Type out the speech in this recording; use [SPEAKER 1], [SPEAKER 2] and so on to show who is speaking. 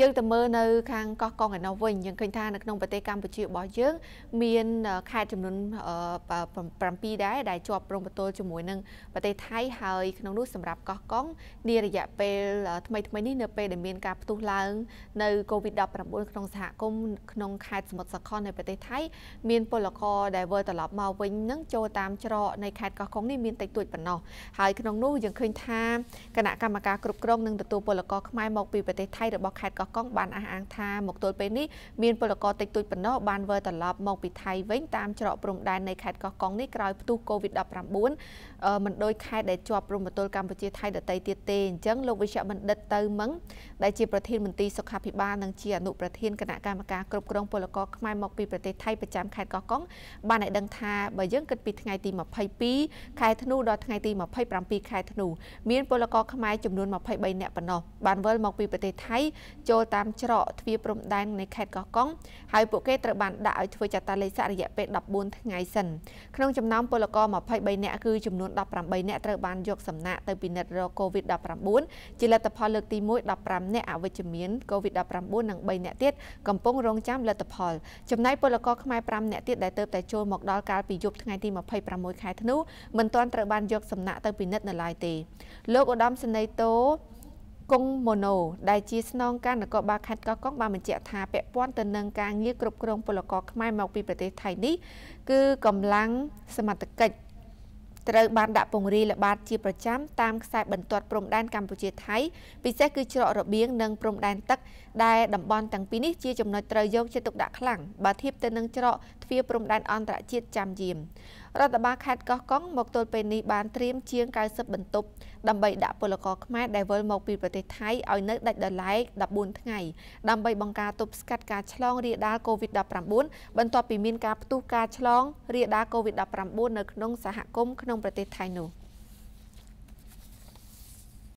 [SPEAKER 1] យើងទៅមើលនៅខាងកោះកុងឯណោះវិញយើងឃើញថានៅក្នុងប្រទេសកម្ពុជារបស់យើង មានខេត្តចំនួន7ដែរដែលជាប់ប្រងប្រទល់ជាមួយនឹងប្រទេសថៃហើយក្នុងនោះសម្រាប់កោះកុងនារយៈពេលថ្មីថ្មីនេះនៅពេលដែលមានការផ្ទុះឡើងនៅ COVID-19 ក្នុងសហគមន៍ក្នុងខេត្តសមុទ្រសកលនៅប្រទេសថៃមានពលករដែលវិលត្រឡប់មកវិញនឹងចូលតាមច្រកនៃខេត្តកោះកុងនេះមានតិចតួចប៉ុណ្ណោះហើយក្នុងនោះយើងឃើញថាគណៈកម្មការគ្រប់គ្រងនិងទទួលពលករខ្មែរមកពីប្រទេសថៃរបស់ខេត្តកោះកុងបានអះអាងថាមកទល់ពេលនេះមានពលករតិចតួចប៉ុណ្ណោះបានវិលត្រឡប់មកពីថៃវិញតាមច្រកព្រំដែននៃខេត្តកោះកុងនេះក្រោយផ្ទុះ COVID-19 មិនដូចខេត្តដែលជាប់ព្រំប្រទល់កម្ពុជាថៃដទៃទៀតទេអញ្ចឹងលោកវិជ្ជបណ្ឌិតទៅមឹងដែលជាប្រធានមន្ត្រីសុខាភិបាលនិងជាអនុប្រធានគណៈកម្មការគ្រប់គ្រងពលករខ្មែរមកពីប្រទេសថៃប្រចាំខេត្តកោះកុងបានឲ្យដឹងថាបើយើងគិតពីថ្ងៃទី22ខែធ្នូដល់ថ្ងៃទី27ខែធ្នូមានពលករខ្មែរចំនួន23នាក់ប៉ុណ្ណោះបានវិលមកពីប្រទេសថៃចូលចូលតាមច្រកទ្វារព្រំដែននៃខេត្តកោះកុងហើយពួកគេត្រូវបានដាក់ឲ្យធ្វើចតាលេខសាររយៈពេល14ថ្ងៃសិនក្នុងចំណោមពលករ23នាក់គឺចំនួន18នាក់ត្រូវបានយកសំណាក់ទៅពិនិត្យរក COVID-19 ជាលទ្ធផលលើកទី1 15នាក់អវិជ្ជមាន COVID-19 និង3នាក់ទៀតកំពុងរងចាំលទ្ធផលចំណែកពលករខ្មែរ5នាក់ទៀតដែលទៅតែចូលមកដល់កាលពីយប់ថ្ងៃទី26ខែធ្នូមិនទាន់ត្រូវបានយកសំណាក់ទៅពិនិត្យនៅឡើយទេលោកឧត្តមសេនីយ៍តូគង់ម៉ូណូដែលជាស្នងការនគរបាលខេត្តកោះកុងបានបញ្ជាក់ថាពាក់ព័ន្ធទៅនឹងការងារគ្រប់គ្រងពលករខ្មែរមកពីប្រទេសថៃនេះគឺកម្លាំងសមត្ថកិច្ចត្រូវបានដាក់ពង្រាយល្បាតជាប្រចាំតាមខ្សែបន្ទាត់ព្រំដែនកម្ពុជាថៃ ពិសេសគឺច្រករបៀងនិងព្រំដែនទឹកដែលតំបន់ទាំងពីរនេះជាចំណុចត្រូវយកចិត្តទុកដាក់ខ្លាំងបើធៀបទៅនឹងច្រកទ្វារព្រំដែនអន្តរជាតិចាំយាមរដ្ឋបាលខេត្តកោះកុងមកទល់ពេលនេះបានត្រៀមជាង90បន្ទប់ដើម្បីដាក់ពលករខ្មែរដែលវិលមកពីប្រទេសថៃឲ្យនៅដាច់ដោយឡែក14ថ្ងៃដើម្បីបង្ការទប់ស្កាត់ការឆ្លងរាលដាល COVID-19 បន្ទាប់ពីមានការផ្ទុះការឆ្លងរាលដាល COVID-19 នៅក្នុងសហគមន៍ក្នុងប្រទេសថៃនោះ។